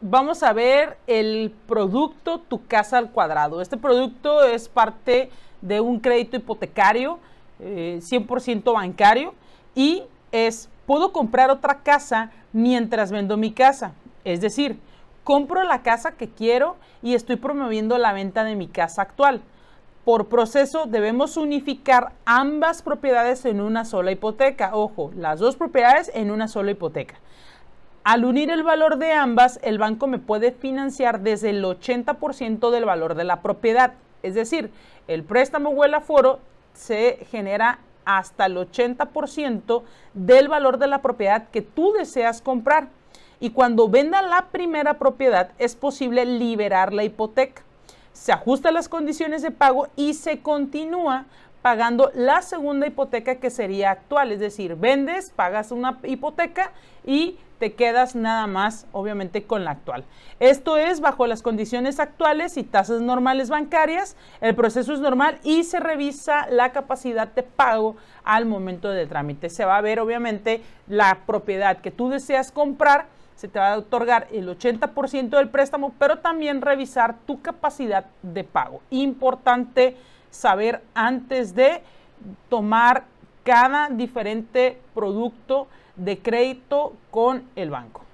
vamos a ver el producto Tu Casa al Cuadrado. Este producto es parte de un crédito hipotecario, 100% eh, bancario, y es, puedo comprar otra casa mientras vendo mi casa. Es decir, compro la casa que quiero y estoy promoviendo la venta de mi casa actual. Por proceso debemos unificar ambas propiedades en una sola hipoteca. Ojo, las dos propiedades en una sola hipoteca. Al unir el valor de ambas, el banco me puede financiar desde el 80% del valor de la propiedad. Es decir, el préstamo o el aforo se genera hasta el 80% del valor de la propiedad que tú deseas comprar. Y cuando venda la primera propiedad es posible liberar la hipoteca. Se ajustan las condiciones de pago y se continúa pagando la segunda hipoteca que sería actual, es decir, vendes, pagas una hipoteca y te quedas nada más, obviamente, con la actual. Esto es bajo las condiciones actuales y tasas normales bancarias. El proceso es normal y se revisa la capacidad de pago al momento del trámite. Se va a ver, obviamente, la propiedad que tú deseas comprar. Se te va a otorgar el 80% del préstamo, pero también revisar tu capacidad de pago. Importante saber antes de tomar cada diferente producto de crédito con el banco.